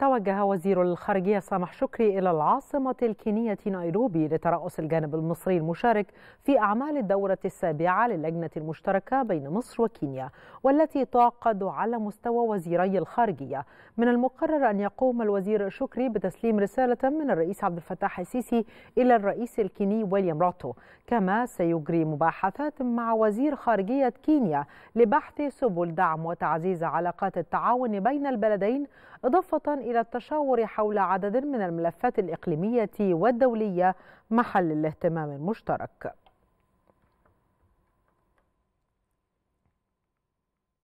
توجه وزير الخارجية سامح شكري إلى العاصمة الكينية نيروبي لترأس الجانب المصري المشارك في أعمال الدورة السابعة للجنة المشتركة بين مصر وكينيا والتي تعقد على مستوى وزيري الخارجية من المقرر أن يقوم الوزير شكري بتسليم رسالة من الرئيس عبد الفتاح السيسي إلى الرئيس الكيني ويليام روتو كما سيجري مباحثات مع وزير خارجية كينيا لبحث سبل دعم وتعزيز علاقات التعاون بين البلدين إضافة إلى التشاور حول عدد من الملفات الإقليمية والدولية محل الاهتمام المشترك